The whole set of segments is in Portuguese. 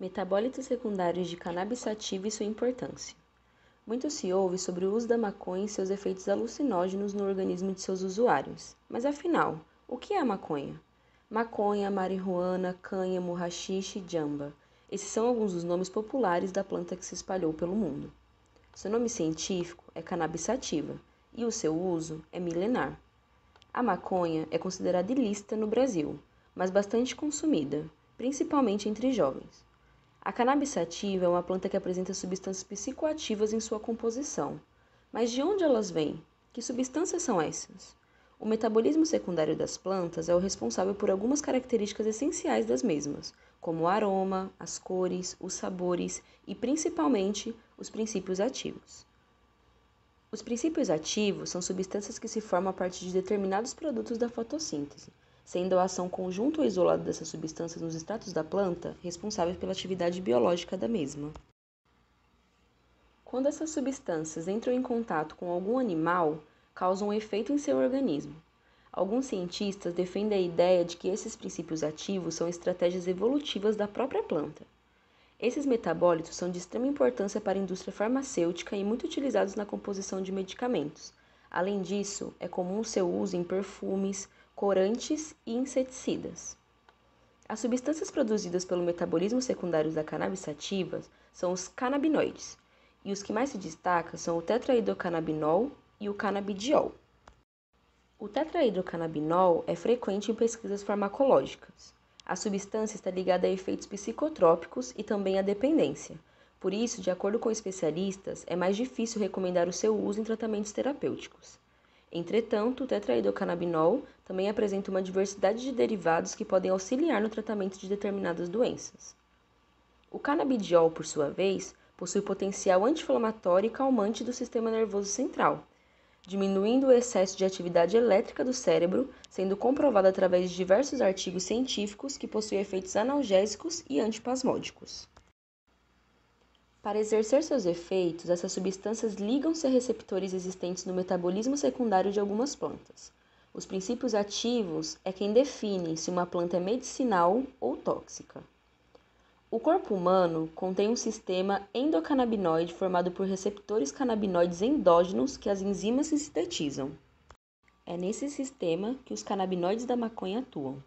Metabólitos secundários de cannabis sativa e sua importância. Muito se ouve sobre o uso da maconha e seus efeitos alucinógenos no organismo de seus usuários. Mas afinal, o que é a maconha? Maconha, marihuana, cânhamo, rachixe e jamba. Esses são alguns dos nomes populares da planta que se espalhou pelo mundo. Seu nome científico é cannabis sativa e o seu uso é milenar. A maconha é considerada ilícita no Brasil, mas bastante consumida, principalmente entre jovens. A cannabis sativa é uma planta que apresenta substâncias psicoativas em sua composição. Mas de onde elas vêm? Que substâncias são essas? O metabolismo secundário das plantas é o responsável por algumas características essenciais das mesmas, como o aroma, as cores, os sabores e principalmente os princípios ativos. Os princípios ativos são substâncias que se formam a partir de determinados produtos da fotossíntese, sendo a ação conjunta ou isolada dessas substâncias nos extratos da planta responsáveis pela atividade biológica da mesma. Quando essas substâncias entram em contato com algum animal, causam um efeito em seu organismo. Alguns cientistas defendem a ideia de que esses princípios ativos são estratégias evolutivas da própria planta. Esses metabólitos são de extrema importância para a indústria farmacêutica e muito utilizados na composição de medicamentos Além disso, é comum seu uso em perfumes, corantes e inseticidas. As substâncias produzidas pelo metabolismo secundário da cannabis sativa são os canabinoides, e os que mais se destacam são o tetraidrocannabinol e o canabidiol. O tetraidrocannabinol é frequente em pesquisas farmacológicas. A substância está ligada a efeitos psicotrópicos e também à dependência, por isso, de acordo com especialistas, é mais difícil recomendar o seu uso em tratamentos terapêuticos. Entretanto, o tetraidocannabinol também apresenta uma diversidade de derivados que podem auxiliar no tratamento de determinadas doenças. O canabidiol, por sua vez, possui potencial anti-inflamatório e calmante do sistema nervoso central, diminuindo o excesso de atividade elétrica do cérebro, sendo comprovado através de diversos artigos científicos que possui efeitos analgésicos e antipasmódicos. Para exercer seus efeitos, essas substâncias ligam-se a receptores existentes no metabolismo secundário de algumas plantas. Os princípios ativos é quem define se uma planta é medicinal ou tóxica. O corpo humano contém um sistema endocannabinoide formado por receptores canabinoides endógenos que as enzimas sintetizam. É nesse sistema que os canabinoides da maconha atuam.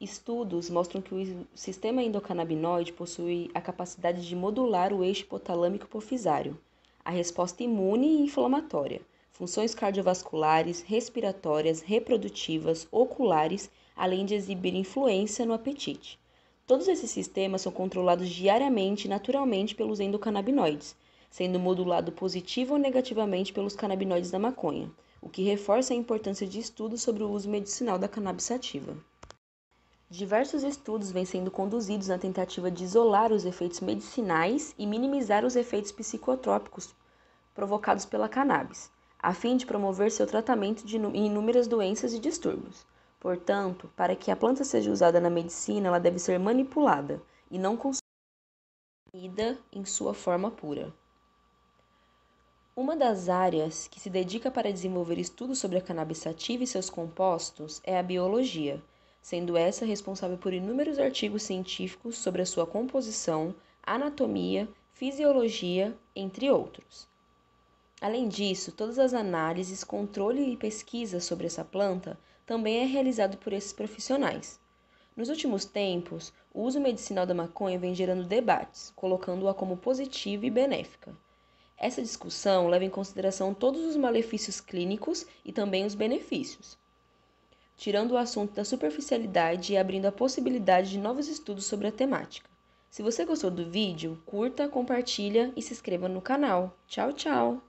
Estudos mostram que o sistema endocannabinoide possui a capacidade de modular o eixo hipotalâmico hipofisário, a resposta imune e inflamatória, funções cardiovasculares, respiratórias, reprodutivas, oculares, além de exibir influência no apetite. Todos esses sistemas são controlados diariamente e naturalmente pelos endocannabinoides, sendo modulado positivo ou negativamente pelos canabinoides da maconha, o que reforça a importância de estudos sobre o uso medicinal da cannabis sativa. Diversos estudos vêm sendo conduzidos na tentativa de isolar os efeitos medicinais e minimizar os efeitos psicotrópicos provocados pela cannabis, a fim de promover seu tratamento em inúmeras doenças e distúrbios. Portanto, para que a planta seja usada na medicina, ela deve ser manipulada e não consumida em sua forma pura. Uma das áreas que se dedica para desenvolver estudos sobre a cannabis sativa e seus compostos é a biologia sendo essa responsável por inúmeros artigos científicos sobre a sua composição, anatomia, fisiologia, entre outros. Além disso, todas as análises, controle e pesquisa sobre essa planta também é realizado por esses profissionais. Nos últimos tempos, o uso medicinal da maconha vem gerando debates, colocando-a como positiva e benéfica. Essa discussão leva em consideração todos os malefícios clínicos e também os benefícios tirando o assunto da superficialidade e abrindo a possibilidade de novos estudos sobre a temática. Se você gostou do vídeo, curta, compartilha e se inscreva no canal. Tchau, tchau!